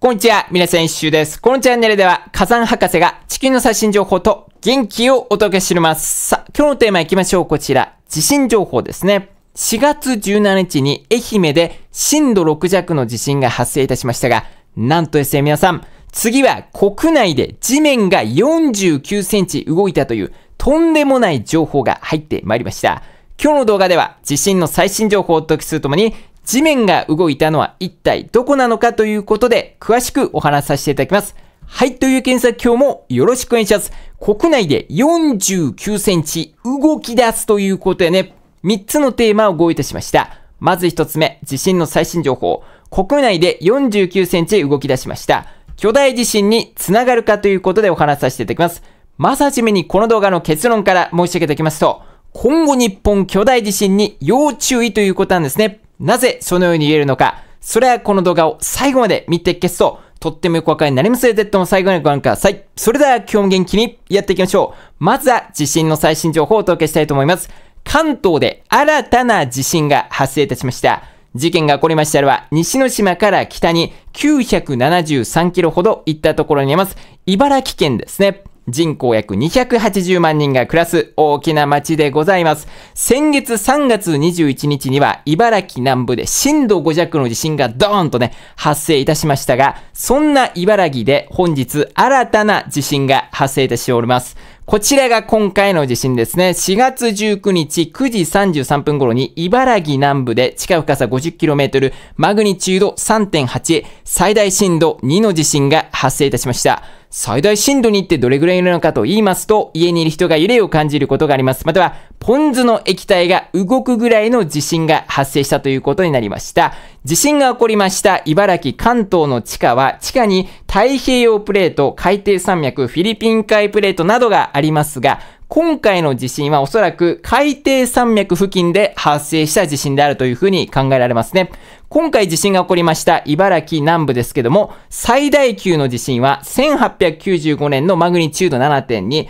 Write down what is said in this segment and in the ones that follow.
こんにちは、皆さん一周です。このチャンネルでは火山博士が地球の最新情報と元気をお届けしてります。さあ、今日のテーマ行きましょう。こちら、地震情報ですね。4月17日に愛媛で震度6弱の地震が発生いたしましたが、なんとですね、皆さん、次は国内で地面が49センチ動いたというとんでもない情報が入ってまいりました。今日の動画では地震の最新情報をお届けするともに地面が動いたのは一体どこなのかということで、詳しくお話しさせていただきます。はい、という検索今日もよろしくお願いします。国内で49センチ動き出すということでね、3つのテーマをご用意いたしました。まず1つ目、地震の最新情報。国内で49センチ動き出しました。巨大地震につながるかということでお話しさせていただきます。まさじめにこの動画の結論から申し上げておきますと、今後日本巨大地震に要注意ということなんですね。なぜそのように言えるのか、それはこの動画を最後まで見て消すと、とってもよくわかりになりますので、Z も最後までご覧ください。それでは今日も元気にやっていきましょう。まずは地震の最新情報をお届けしたいと思います。関東で新たな地震が発生いたしました。事件が起こりましたのは、西之島から北に973キロほど行ったところにあります。茨城県ですね。人口約280万人が暮らす大きな町でございます。先月3月21日には茨城南部で震度5弱の地震がドーンとね、発生いたしましたが、そんな茨城で本日新たな地震が発生いたしております。こちらが今回の地震ですね。4月19日9時33分頃に茨城南部で地下深さ 50km、マグニチュード3.8、最大震度2の地震が発生いたしました。最大震度2ってどれぐらいいるのかと言いますと、家にいる人が揺れを感じることがあります。または、ポン酢の液体が動くぐらいの地震が発生したということになりました。地震が起こりました茨城関東の地下は、地下に太平洋プレート、海底山脈、フィリピン海プレートなどがありますが、今回の地震はおそらく海底山脈付近で発生した地震であるというふうに考えられますね。今回地震が起こりました茨城南部ですけども、最大級の地震は1895年のマグニチュード7.2、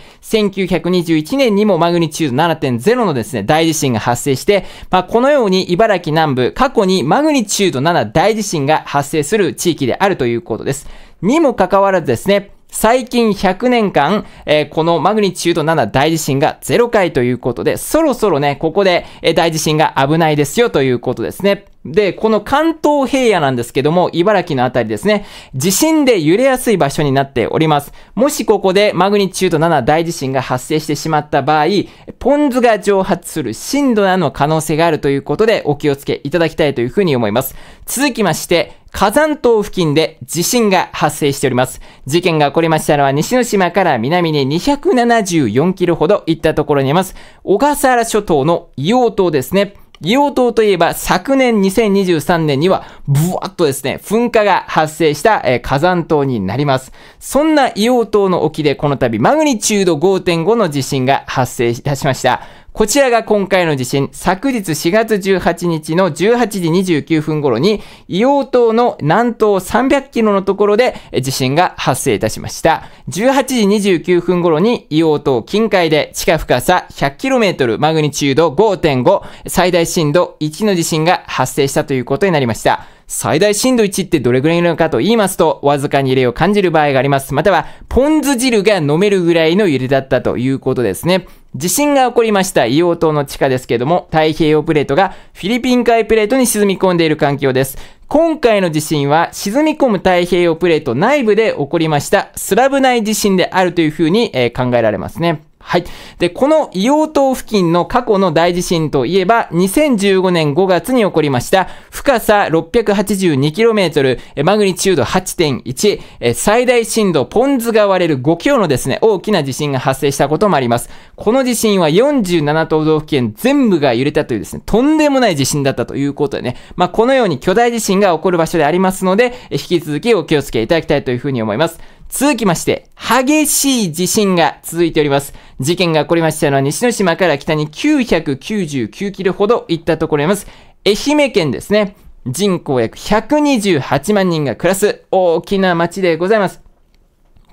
1921年にもマグニチュード7.0のですね、大地震が発生して、まあ、このように茨城南部、過去にマグニチュード7大地震が発生する地域であるということです。にもかかわらずですね、最近100年間、えー、このマグニチュード7大地震が0回ということで、そろそろね、ここで、え大地震が危ないですよということですね。で、この関東平野なんですけども、茨城のあたりですね、地震で揺れやすい場所になっております。もしここでマグニチュード7大地震が発生してしまった場合、ポン酢が蒸発する震度7の可能性があるということで、お気をつけいただきたいというふうに思います。続きまして、火山島付近で地震が発生しております。事件が起こりましたのは西之島から南に274キロほど行ったところにいます。小笠原諸島の硫黄島ですね。硫黄島といえば昨年2023年には、ブワッとですね、噴火が発生した、えー、火山島になります。そんな硫黄島の沖でこの度マグニチュード5.5の地震が発生いたしました。こちらが今回の地震、昨日4月18日の18時29分頃に、硫黄島の南東300キロのところで地震が発生いたしました。18時29分頃に硫黄島近海で地下深さ1 0 0トル、マグニチュード5.5最大震度1の地震が発生したということになりました。最大震度1ってどれぐらいなのかと言いますと、わずかに揺れを感じる場合があります。または、ポン酢汁が飲めるぐらいの揺れだったということですね。地震が起こりました硫黄島の地下ですけども、太平洋プレートがフィリピン海プレートに沈み込んでいる環境です。今回の地震は沈み込む太平洋プレート内部で起こりましたスラブ内地震であるというふうに、え考えられますね。はい。で、この硫黄島付近の過去の大地震といえば、2015年5月に起こりました、深さ 682km、マグニチュード8.1、最大震度ポンズが割れる5強のですね、大きな地震が発生したこともあります。この地震は47都道府県全部が揺れたというですね、とんでもない地震だったということでね、まあ、このように巨大地震が起こる場所でありますので、引き続きお気をつけいただきたいというふうに思います。続きまして、激しい地震が続いております。事件が起こりましたのは、西之島から北に999キロほど行ったところにあります。愛媛県ですね。人口約128万人が暮らす大きな町でございます。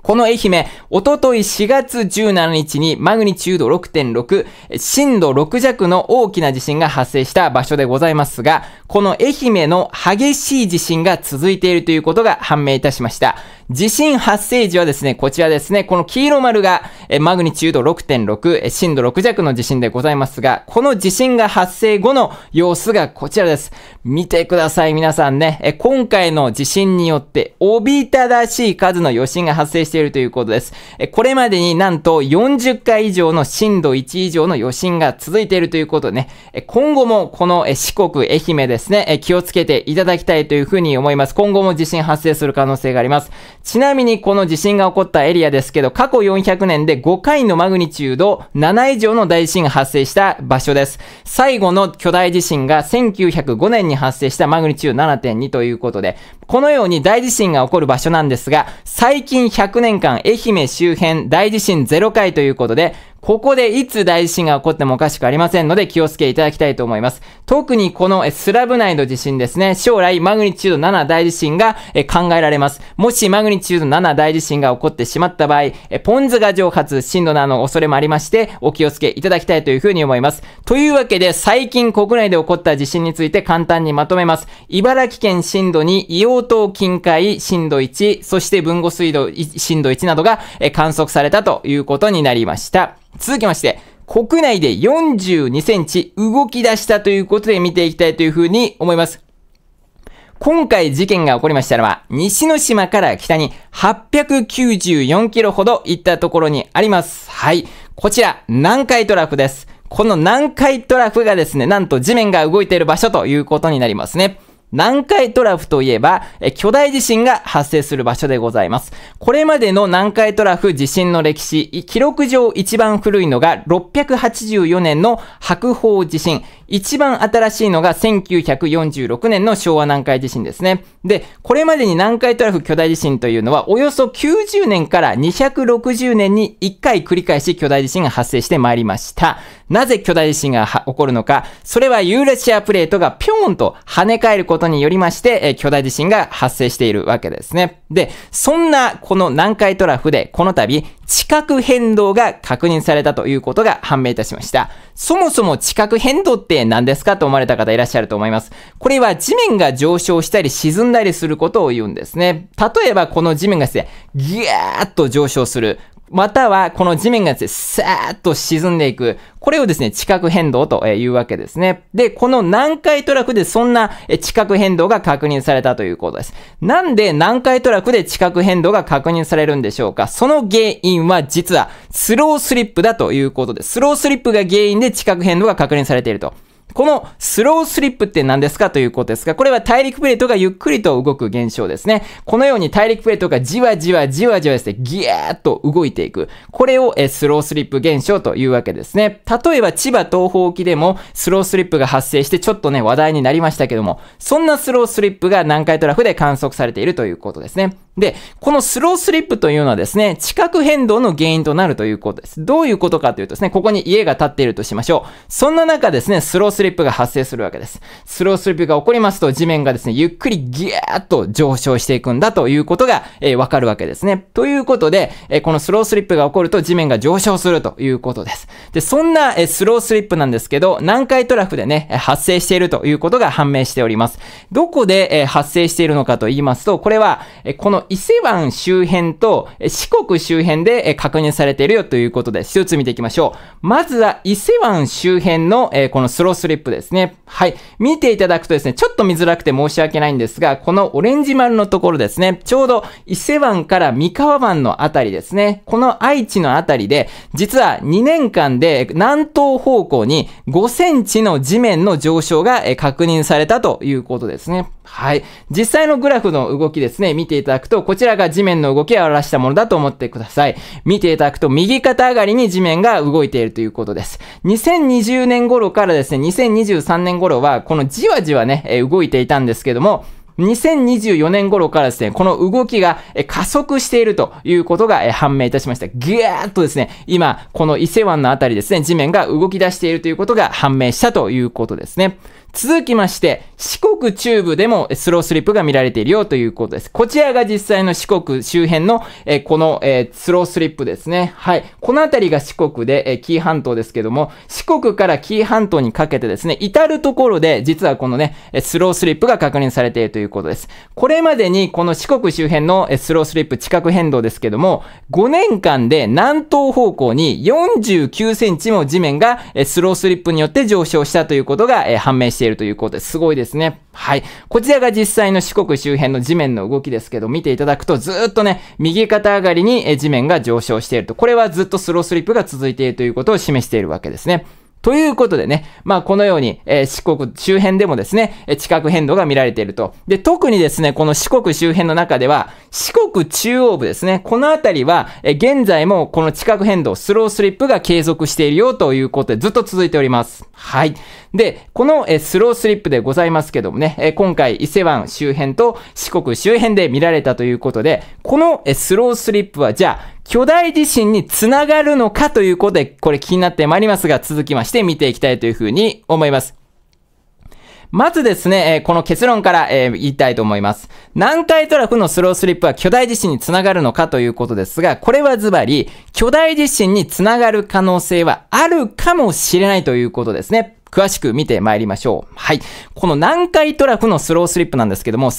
この愛媛、おととい4月17日にマグニチュード6.6、震度6弱の大きな地震が発生した場所でございますが、この愛媛の激しい地震が続いているということが判明いたしました。地震発生時はですね、こちらですね、この黄色丸がマグニチュード6.6、震度6弱の地震でございますが、この地震が発生後の様子がこちらです。見てください皆さんね、今回の地震によっておびただしい数の余震が発生しているということです。これまでになんと40回以上の震度1以上の余震が続いているということでね、今後もこの四国、愛媛ですね、気をつけていただきたいというふうに思います。今後も地震発生する可能性があります。ちなみにこの地震が起こったエリアですけど、過去400年で5回のマグニチュード7以上の大地震が発生した場所です。最後の巨大地震が1905年に発生したマグニチュード7.2ということで、このように大地震が起こる場所なんですが、最近100 6年間愛媛周辺大地震0回ということで、ここでいつ大地震が起こってもおかしくありませんので気をつけいただきたいと思います。特にこのスラブ内の地震ですね、将来マグニチュード7大地震が考えられます。もしマグニチュード7大地震が起こってしまった場合、ポンズが蒸発、震度7の恐れもありまして、お気をつけいただきたいというふうに思います。というわけで、最近国内で起こった地震について簡単にまとめます。茨城県震度2、硫黄島近海震度1、そして文後水道震度1などが観測されたということになりました。続きまして、国内で42センチ動き出したということで見ていきたいというふうに思います。今回事件が起こりましたのは、西之島から北に894キロほど行ったところにあります。はい。こちら、南海トラフです。この南海トラフがですね、なんと地面が動いている場所ということになりますね。南海トラフといえば、巨大地震が発生する場所でございます。これまでの南海トラフ地震の歴史、記録上一番古いのが684年の白鳳地震、一番新しいのが1946年の昭和南海地震ですね。で、これまでに南海トラフ巨大地震というのは、およそ90年から260年に1回繰り返し巨大地震が発生してまいりました。なぜ巨大地震が起こるのか、それはユーラシアプレートがぴょんと跳ね返ることによりまして、え巨大地震が発生しているわけですね。で、そんなこの南海トラフでこの度、地殻変動が確認されたということが判明いたしました。そもそも地殻変動って何ですかと思われた方いらっしゃると思います。これは地面が上昇したり沈んだりすることを言うんですね。例えばこの地面がですね、ギャーッと上昇する。またはこの地面がですね、さーっと沈んでいく。これをですね、地殻変動というわけですね。で、この南海トラフでそんな地殻変動が確認されたということです。なんで南海トラフで地殻変動が確認されるんでしょうかその原因は実はスロースリップだということです。スロースリップが原因で地殻変動が確認されていると。このスロースリップって何ですかということですが、これは大陸プレートがゆっくりと動く現象ですね。このように大陸プレートがじわじわじわじわですね、ギャーっと動いていく。これをスロースリップ現象というわけですね。例えば千葉東方沖でもスロースリップが発生してちょっとね、話題になりましたけども、そんなスロースリップが南海トラフで観測されているということですね。で、このスロースリップというのはですね、地殻変動の原因となるということです。どういうことかというとですね、ここに家が建っているとしましょう。そんな中ですね、スロースリップが発生するわけです。スロースリップが起こりますと、地面がですね、ゆっくりギャーッと上昇していくんだということが、えー、わかるわけですね。ということで、えー、このスロースリップが起こると地面が上昇するということです。で、そんな、えー、スロースリップなんですけど、南海トラフでね、発生しているということが判明しております。どこで、えー、発生しているのかと言いますと、これは、えー、この伊勢湾周辺と四国周辺で確認されているよということで、一つ見ていきましょう。まずは伊勢湾周辺のこのスロースリップですね。はい。見ていただくとですね、ちょっと見づらくて申し訳ないんですが、このオレンジ丸のところですね、ちょうど伊勢湾から三河湾のあたりですね、この愛知のあたりで、実は2年間で南東方向に5センチの地面の上昇が確認されたということですね。はい。実際のグラフの動きですね、見ていただくと、こちらが地面の動きを表したものだと思ってください。見ていただくと、右肩上がりに地面が動いているということです。2020年頃からですね、2023年頃は、このじわじわね、え動いていたんですけども、2024年頃からですね、この動きが加速しているということが判明いたしました。ギューッとですね、今、この伊勢湾のあたりですね、地面が動き出しているということが判明したということですね。続きまして、四国中部でもスロースリップが見られているよということです。こちらが実際の四国周辺の、えー、この、えー、スロースリップですね。はい。この辺りが四国で、えー、紀伊半島ですけども、四国から紀伊半島にかけてですね、至るところで実はこのね、スロースリップが確認されているということです。これまでにこの四国周辺のスロースリップ地殻変動ですけども、5年間で南東方向に49センチも地面がスロースリップによって上昇したということが判明しています。いるということです。すごいですね。はい。こちらが実際の四国周辺の地面の動きですけど、見ていただくとずっとね、右肩上がりに地面が上昇していると。これはずっとスロースリップが続いているということを示しているわけですね。ということでね、まあこのように、えー、四国周辺でもですね、地殻変動が見られていると。で、特にですね、この四国周辺の中では、四国中央部ですね、この辺りは、えー、現在もこの地殻変動、スロースリップが継続しているよということで、ずっと続いております。はい。で、この、えスロースリップでございますけどもね、え今回伊勢湾周辺と四国周辺で見られたということで、この、えスロースリップはじゃあ、巨大地震につながるのかということで、これ気になってまいりますが、続きまして見ていきたいというふうに思います。まずですね、えー、この結論から、えー、言いたいと思います。南海トラフのスロースリップは巨大地震につながるのかということですが、これはズバリ、巨大地震につながる可能性はあるかもしれないということですね。詳しく見てまいりましょう。はい。この南海トラフのスロースリップなんですけども、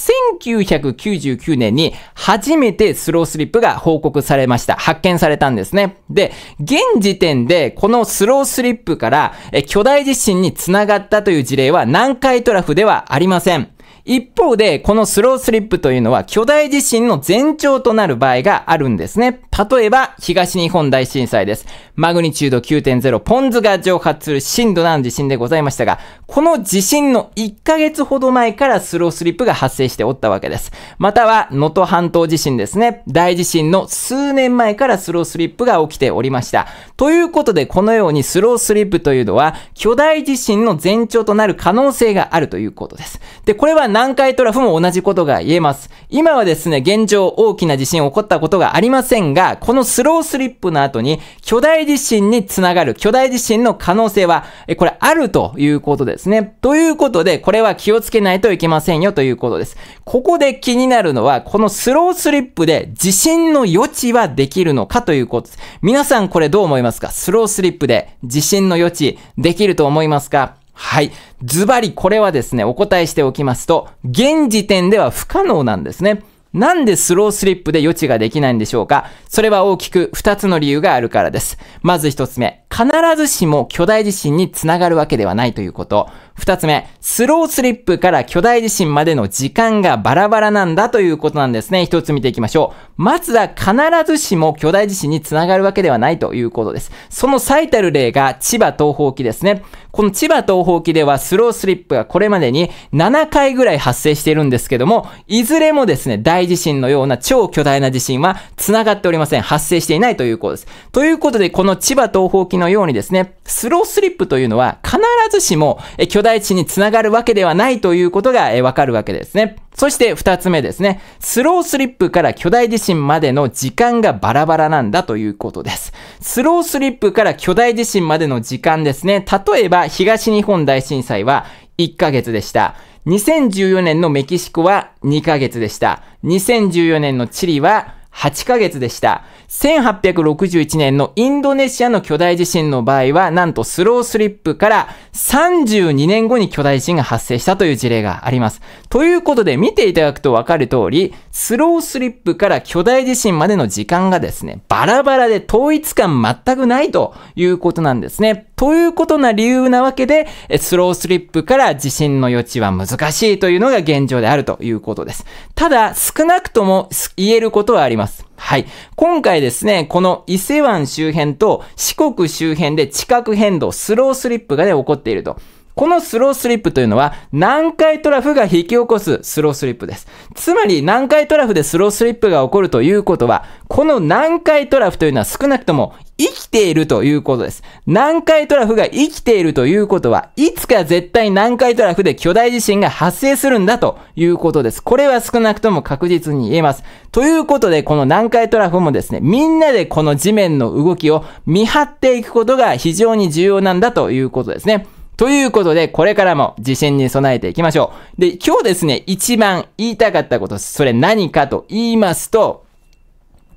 1999年に初めてスロースリップが報告されました。発見されたんですね。で、現時点でこのスロースリップから巨大地震につながったという事例は南海トラフではありません。一方で、このスロースリップというのは巨大地震の前兆となる場合があるんですね。例えば、東日本大震災です。マグニチュード9.0ポンズが蒸発する震度7の地震でございましたが、この地震の1ヶ月ほど前からスロースリップが発生しておったわけです。または、能登半島地震ですね。大地震の数年前からスロースリップが起きておりました。ということで、このようにスロースリップというのは、巨大地震の前兆となる可能性があるということです。で、これは南海トラフも同じことが言えます。今はですね、現状大きな地震起こったことがありませんが、このスロースリップの後に巨大地震につながる巨大地震の可能性は、え、これあるということですね。ということで、これは気をつけないといけませんよということです。ここで気になるのは、このスロースリップで地震の余地はできるのかということです。皆さんこれどう思いますかスロースリップで地震の余地できると思いますかはい。ズバリこれはですね、お答えしておきますと、現時点では不可能なんですね。なんでスロースリップで予知ができないんでしょうかそれは大きく2つの理由があるからです。まず1つ目、必ずしも巨大地震につながるわけではないということ。二つ目、スロースリップから巨大地震までの時間がバラバラなんだということなんですね。一つ見ていきましょう。まずは必ずしも巨大地震につながるわけではないということです。その最たる例が千葉東方沖ですね。この千葉東方沖ではスロースリップがこれまでに7回ぐらい発生しているんですけども、いずれもですね、大地震のような超巨大な地震は繋がっておりません。発生していないということです。ということで、この千葉東方沖のようにですね、スロースリップというのは必ずしも巨大地につながるわけではないということがわかるわけですね。そして二つ目ですね。スロースリップから巨大地震までの時間がバラバラなんだということです。スロースリップから巨大地震までの時間ですね。例えば東日本大震災は1ヶ月でした。2014年のメキシコは2ヶ月でした。2014年のチリは8ヶ月でした。1861年のインドネシアの巨大地震の場合は、なんとスロースリップから32年後に巨大地震が発生したという事例があります。ということで、見ていただくとわかる通り、スロースリップから巨大地震までの時間がですね、バラバラで統一感全くないということなんですね。ということな理由なわけで、スロースリップから地震の予知は難しいというのが現状であるということです。ただ、少なくとも言えることはあります。はい。今回ですね、この伊勢湾周辺と四国周辺で地殻変動、スロースリップがで起こっていると。このスロースリップというのは南海トラフが引き起こすスロースリップです。つまり南海トラフでスロースリップが起こるということは、この南海トラフというのは少なくとも生きているということです。南海トラフが生きているということは、いつか絶対南海トラフで巨大地震が発生するんだということです。これは少なくとも確実に言えます。ということで、この南海トラフもですね、みんなでこの地面の動きを見張っていくことが非常に重要なんだということですね。ということで、これからも地震に備えていきましょう。で、今日ですね、一番言いたかったこと、それ何かと言いますと、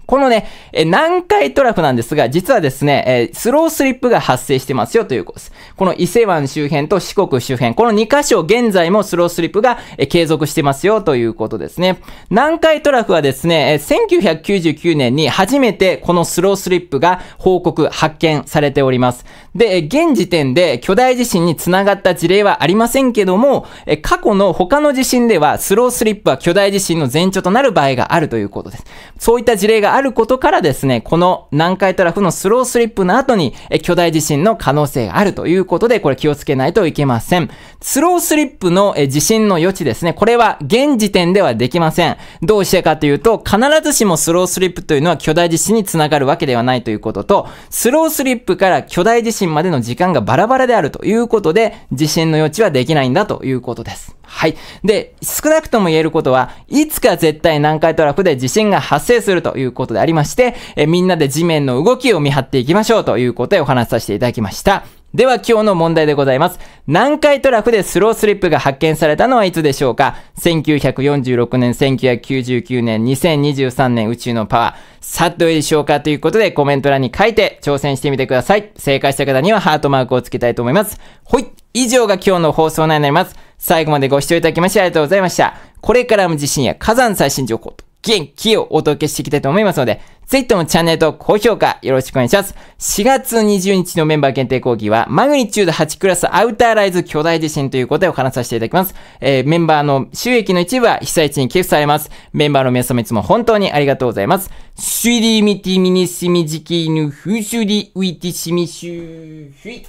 このね、え南海トラフなんですが、実はですね、えスロースリップが発生してますよということです。この伊勢湾周辺と四国周辺、この2箇所現在もスロースリップが、え継続してますよということですね。南海トラフはですね、え1999年に初めてこのスロースリップが報告、発見されております。で、現時点で巨大地震につながった事例はありませんけども、え過去の他の地震ではスロースリップは巨大地震の前兆となる場合があるということです。そういった事例ががあることからですね、この南海トラフのスロースリップの後に、え巨大地震の可能性があるということで、これ気をつけないといけません。スロースリップのえ地震の余地ですね、これは現時点ではできません。どうしてかというと、必ずしもスロースリップというのは巨大地震につながるわけではないということと、スロースリップから巨大地震までの時間がバラバラであるということで、地震の余地はできないんだということです。はい。で、少なくとも言えることは、いつか絶対南海トラフで地震が発生するということでありまして、えみんなで地面の動きを見張っていきましょうということでお話しさせていただきました。では今日の問題でございます。南海トラフでスロースリップが発見されたのはいつでしょうか ?1946 年、1999年、2023年宇宙のパワー。さとどいでしょうかということでコメント欄に書いて挑戦してみてください。正解した方にはハートマークをつけたいと思います。ほい以上が今日の放送内になります。最後までご視聴いただきましてありがとうございました。これからも地震や火山最新情報と元気をお届けしていきたいと思いますので、ぜひともチャンネルと高評価よろしくお願いします。4月20日のメンバー限定講義は、マグニチュード8クラスアウターライズ巨大地震ということでお話しさせていただきます。えー、メンバーの収益の一部は被災地に寄付されます。メンバーの皆様いつも本当にありがとうございます。シュリーミティミニシミジキヌフシュリウィティシミシュフィ、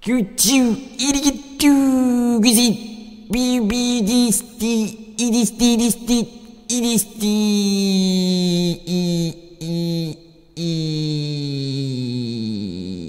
キュチューイリギトゥグジビービーディスティイリスティリスティ it is the e, e, e.